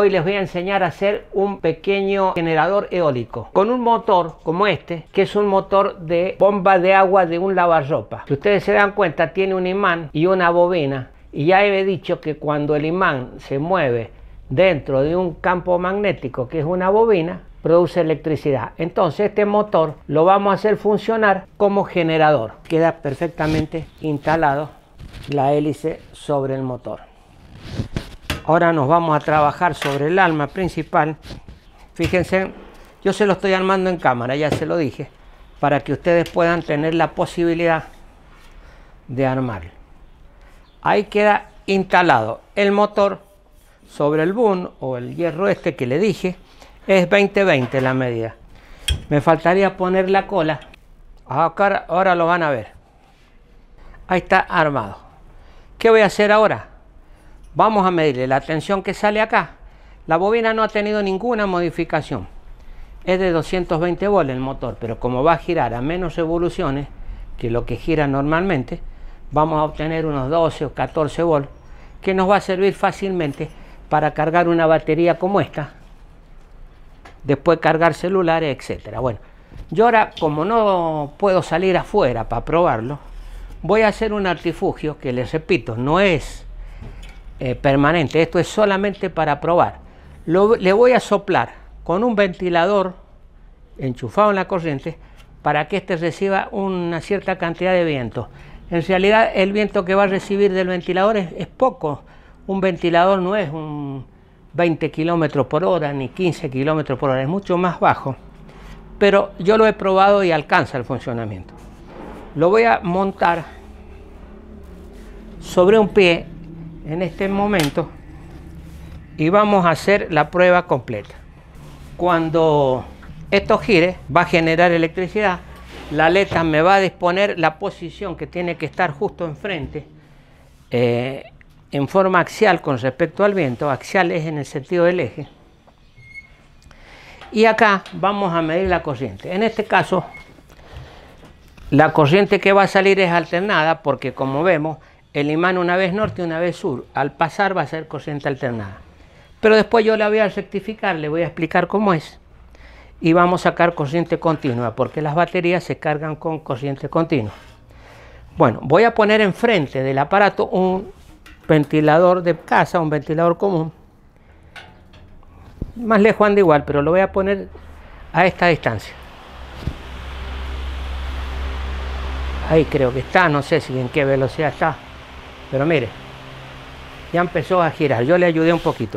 Hoy les voy a enseñar a hacer un pequeño generador eólico con un motor como este, que es un motor de bomba de agua de un lavarropa. Si ustedes se dan cuenta, tiene un imán y una bobina. Y ya he dicho que cuando el imán se mueve dentro de un campo magnético, que es una bobina, produce electricidad. Entonces este motor lo vamos a hacer funcionar como generador. Queda perfectamente instalado la hélice sobre el motor. Ahora nos vamos a trabajar sobre el alma principal. Fíjense, yo se lo estoy armando en cámara, ya se lo dije, para que ustedes puedan tener la posibilidad de armarlo. Ahí queda instalado el motor sobre el boom o el hierro este que le dije. Es 20-20 la medida. Me faltaría poner la cola. ahora lo van a ver. Ahí está armado. ¿Qué voy a hacer ahora? Vamos a medirle la tensión que sale acá. La bobina no ha tenido ninguna modificación. Es de 220 volts el motor, pero como va a girar a menos evoluciones que lo que gira normalmente, vamos a obtener unos 12 o 14 volts que nos va a servir fácilmente para cargar una batería como esta, después cargar celulares, etcétera. Bueno, yo ahora como no puedo salir afuera para probarlo, voy a hacer un artifugio que les repito, no es eh, permanente. Esto es solamente para probar. Lo, le voy a soplar con un ventilador enchufado en la corriente para que este reciba una cierta cantidad de viento. En realidad el viento que va a recibir del ventilador es, poco. Un ventilador no es un 20 km por hora ni 15 km por hora, es mucho más bajo. Pero yo lo he probado y alcanza el funcionamiento. Lo voy a montar sobre un pie en este momento y vamos a hacer la prueba completa. Cuando esto gire va a generar electricidad, la aleta me va a disponer la posición que tiene que estar justo enfrente eh, en forma axial con respecto al viento, axial es en el sentido del eje. Y acá vamos a medir la corriente. En este caso, la corriente que va a salir es alternada porque como vemos el imán una vez norte y una vez sur. Al pasar va a ser corriente alternada. Pero después yo la voy a rectificar, le voy a explicar cómo es. Y vamos a sacar corriente continua, porque las baterías se cargan con corriente continua. Bueno, voy a poner enfrente del aparato un ventilador de casa, un ventilador común. Más lejos anda igual, pero lo voy a poner a esta distancia. Ahí creo que está, no sé si en qué velocidad está. Pero mire, ya empezó a girar. Yo le ayudé un poquito. ¿eh?